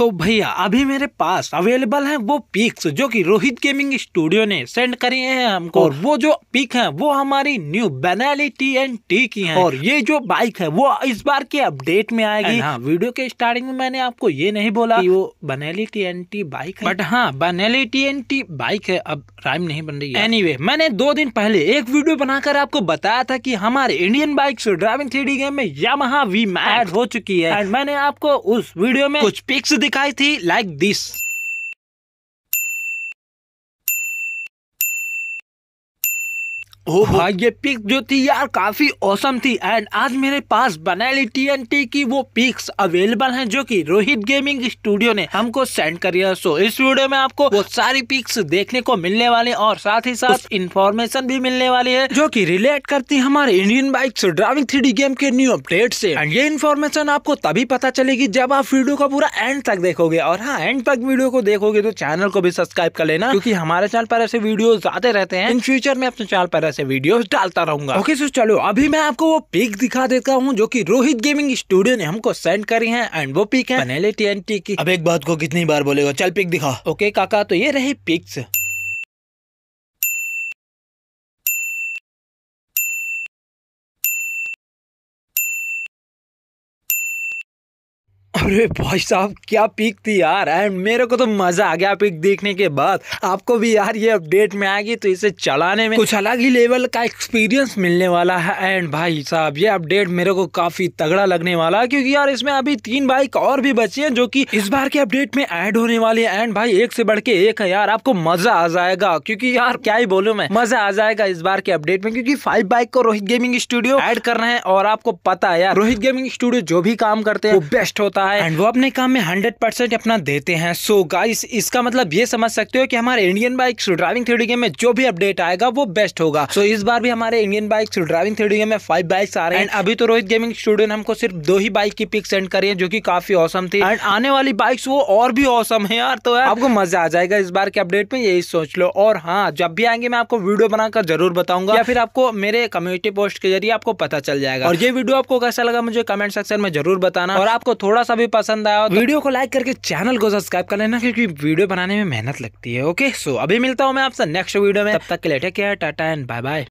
तो भैया अभी मेरे पास अवेलेबल है वो पिक्स जो कि रोहित गेमिंग स्टूडियो ने सेंड करी है हमको और वो जो पिक है वो हमारी new Benelli T and T की है और ये जो बाइक है वो इस बार के अपडेट में आएगी हाँ वीडियो के स्टार्टिंग में मैंने आपको ये नहीं बोला कि वो Benelli T N T bike है बट हाँ Benelli T N T bike है अब राइम नहीं बन रही है एनी anyway, मैंने दो दिन पहले एक वीडियो बनाकर आपको बताया था की हमारे Indian bike driving three game में यहाँ वी मैड हो चुकी है मैंने आपको उस वीडियो में कुछ पिक्स शिकायत थी लाइक दिस हो भाई हाँ, ये पिक जो थी यार काफी औसम थी एंड आज मेरे पास बनैली टी की वो पिक्स अवेलेबल हैं जो कि रोहित गेमिंग स्टूडियो ने हमको सेंड करी है सो इस वीडियो में आपको वो सारी पिक्स देखने को मिलने वाली और साथ ही साथ इन्फॉर्मेशन भी मिलने वाली है जो की रिलेट करती है हमारे Indian bike driving three game के न्यू अपडेट से एंड ये इन्फॉर्मेशन आपको तभी पता चलेगी जब आप वीडियो का पूरा एंड तक देखोगे और हाँ एंड तक वीडियो को देखोगे तो चैनल को भी सब्सक्राइब कर लेना क्योंकि हमारे चैनल पर ऐसे वीडियो आते रहते हैं इन फ्यूचर में अपने चैनल पर ऐसे ऐसे वीडियोस डालता रहूंगा ओके सो चलो अभी मैं आपको वो पिक दिखा देता हूँ जो की रोहित गेमिंग स्टूडियो ने हमको सेंड करी है एंड वो पिक है टी की अब एक बात को कितनी बार बोलेगा चल पिक दिखा ओके काका तो ये रही पिक्स अरे भाई साहब क्या पिक थी यार एंड मेरे को तो मज़ा आ गया पिक देखने के बाद आपको भी यार ये अपडेट में आएगी तो इसे चलाने में कुछ अलग ही लेवल का एक्सपीरियंस मिलने वाला है एंड भाई साहब ये अपडेट मेरे को काफ़ी तगड़ा लगने वाला है क्योंकि यार इसमें अभी तीन बाइक और भी बची हैं जो कि इस बार के अपडेट में एड होने वाली है एंड भाई एक से बढ़ के एक है यार आपको मज़ा आ जाएगा क्योंकि यार क्या ही बोलू मैं मज़ा आ जाएगा इस बार के अपडेट में क्योंकि फाइव बाइक को रोहित गेमिंग स्टूडियो एड कर रहे हैं और आपको पता है यार रोहित गेमिंग स्टूडियो जो भी काम करते हैं वो बेस्ट होता है रहा है एंड वो अपने काम में हंड्रेड परसेंट अपना देते हैं सो so गाइस इसका मतलब ये समझ सकते हो कि हमारे Indian bike driving theory game में जो भी अपडेट आएगा वो बेस्ट होगा सो so इस बार भी हमारे Indian bike driving theory game में फाइव बाइक्स आ रहे हैं अभी तो रोहित गेमिंग स्टूडियो ने हमको सिर्फ दो ही बाइक की पिक सेंड करी है जो की काफी औसम थी एंड आने वाली बाइक्स वो और भी औसम है यार तो आपको मजा आ जाएगा इस बार के अपडेट में यही सोच लो और हाँ जब भी आएंगे मैं आपको वीडियो बनाकर जरूर बताऊंगा या फिर आपको मेरे कम्युनिटी पोस्ट के जरिए आपको पता चल जाएगा और ये वीडियो आपको कैसा लगा मुझे कमेंट सेक्शन में जरूर बताना और आपको थोड़ा सा भी पसंद आया हो तो वीडियो को लाइक करके चैनल को सब्सक्राइब कर लेना क्योंकि वीडियो बनाने में मेहनत लगती है ओके सो अभी मिलता हूँ मैं आपसे नेक्स्ट वीडियो में तब तक के लिए take care tata and bye bye